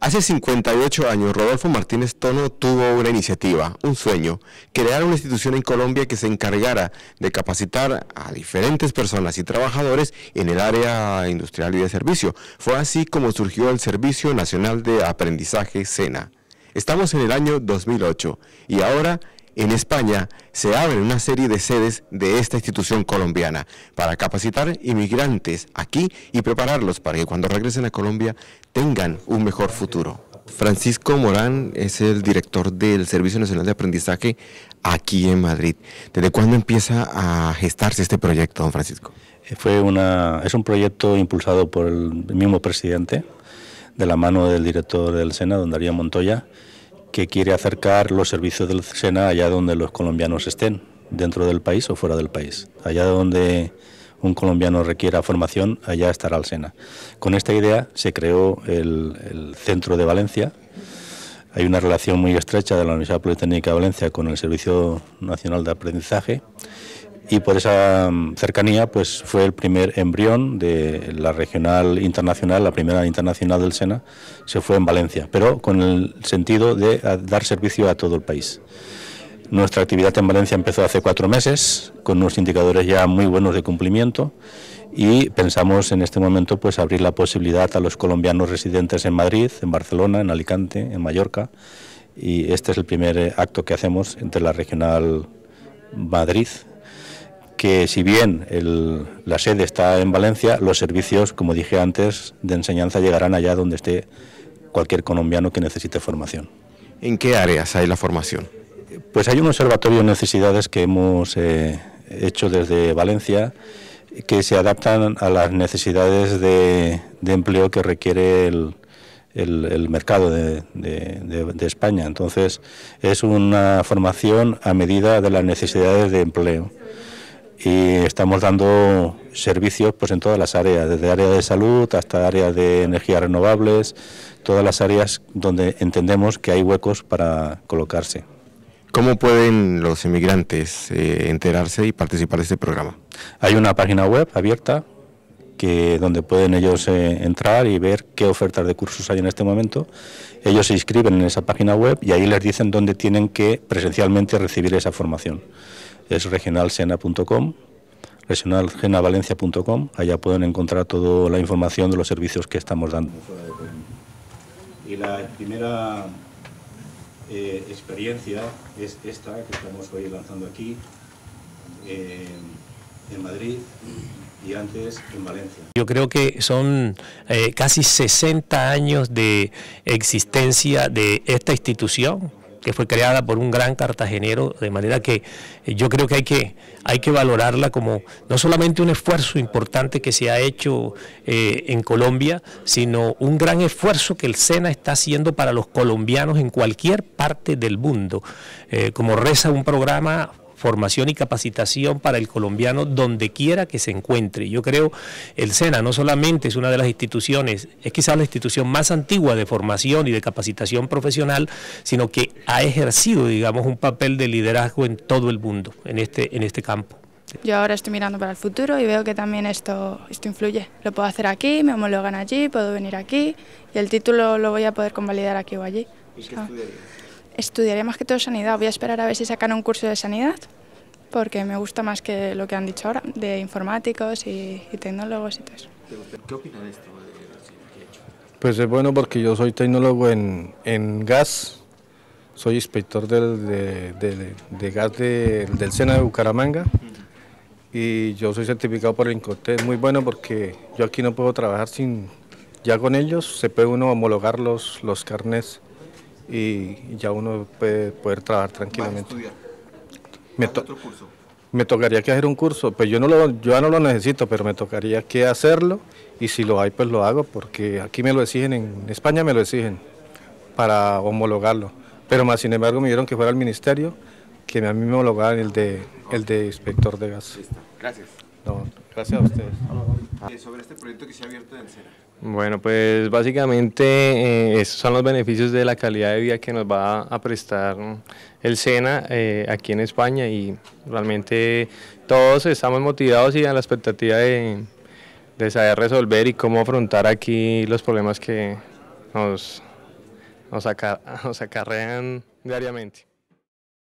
Hace 58 años, Rodolfo Martínez Tono tuvo una iniciativa, un sueño, crear una institución en Colombia que se encargara de capacitar a diferentes personas y trabajadores en el área industrial y de servicio. Fue así como surgió el Servicio Nacional de Aprendizaje SENA. Estamos en el año 2008 y ahora en España se abren una serie de sedes de esta institución colombiana para capacitar inmigrantes aquí y prepararlos para que cuando regresen a Colombia tengan un mejor futuro. Francisco Morán es el director del Servicio Nacional de Aprendizaje aquí en Madrid. ¿Desde cuándo empieza a gestarse este proyecto, don Francisco? Eh, fue una, es un proyecto impulsado por el mismo presidente, de la mano del director del SENA, don Darío Montoya, que quiere acercar los servicios del SENA allá donde los colombianos estén, dentro del país o fuera del país. Allá donde un colombiano requiera formación, allá estará el SENA. Con esta idea se creó el, Centro de Valencia. Hay una relación muy estrecha de la Universidad Politécnica de Valencia con el Servicio Nacional de Aprendizaje y por esa mm, cercanía pues fue el primer embrión de la regional internacional, la primera internacional del SENA, se fue en Valencia, pero con el sentido de ah, dar servicio a todo el país. Nuestra actividad en Valencia empezó hace cuatro meses, con unos indicadores ya muy buenos de cumplimiento y pensamos en este momento pues abrir la posibilidad a los colombianos residentes en Madrid, en Barcelona, en Alicante, en Mallorca y este es el primer eh, acto que hacemos entre la regional Madrid que si bien la sede está en Valencia, los servicios, como dije antes, de enseñanza llegarán allá donde esté cualquier colombiano que necesite formación. ¿En qué áreas hay la formación? Pues hay un observatorio de necesidades que hemos eh, hecho desde Valencia que se adaptan a las necesidades de, empleo que requiere el, mercado de, España. Entonces, es una formación a medida de las necesidades de empleo y estamos dando servicios pues en todas las áreas, desde área de salud hasta área de energías renovables, todas las áreas donde entendemos que hay huecos para colocarse. ¿Cómo pueden los inmigrantes eh, enterarse y participar de este programa? Hay una página web abierta que donde pueden ellos eh, entrar y ver qué ofertas de cursos hay en este momento. Ellos se inscriben en esa página web y ahí les dicen dónde tienen que presencialmente recibir esa formación. Es regionalsena.com, regionalgenavalencia.com, allá pueden encontrar toda la información de los servicios que estamos dando. Y la primera eh, experiencia es esta que estamos hoy lanzando aquí eh, en Madrid antes Yo creo que son eh, casi 60 años de existencia de esta institución que fue creada por un gran cartagenero, de manera que eh, yo creo que hay que, hay que valorarla como no solamente un esfuerzo importante que se ha hecho eh, en Colombia, sino un gran esfuerzo que el SENA está haciendo para los colombianos en cualquier parte del mundo. como reza un programa formación y capacitación para el colombiano donde quiera que se encuentre. Yo creo el SENA no solamente es una de las instituciones, es quizás la institución más antigua de formación y de capacitación profesional, sino que ha ejercido, digamos, un papel de liderazgo en todo el mundo, en este, en este campo. Yo ahora estoy mirando para el futuro y veo que también esto, esto influye. Lo puedo hacer aquí, me homologan allí, puedo venir aquí y el título lo voy a poder convalidar aquí o allí. ¿Y ah. Estudiaré más que todo sanidad. Voy a esperar a ver si sacan un curso de sanidad, porque me gusta más que lo que han dicho ahora, de informáticos y, tecnólogos y todo eso. ¿Qué opina de esto? Pues es bueno porque yo soy tecnólogo en, en gas, soy inspector del, de, de gas del SENA de Bucaramanga y yo soy certificado por el INCOTE. Es muy bueno porque yo aquí no puedo trabajar sin, ya con ellos se puede uno homologar los, los carnets y ya uno puede poder trabajar tranquilamente. me, otro curso? me tocaría que hacer un curso, pues yo no lo, yo ya no lo necesito, pero me tocaría que hacerlo y si lo hay pues lo hago porque aquí me lo exigen, en España me lo exigen para homologarlo, pero más sin embargo me dieron que fuera al ministerio que a mí me homologaran el de, el de inspector de gas. Gracias. gracias a ustedes. Eh, sobre este proyecto que se ha abierto en el bueno, pues básicamente eh, estos son los beneficios de la calidad de vida que nos va a prestar el SENA eh, aquí en España y realmente todos estamos motivados y a la expectativa de, saber resolver y cómo afrontar aquí los problemas que nos, nos acarrean diariamente.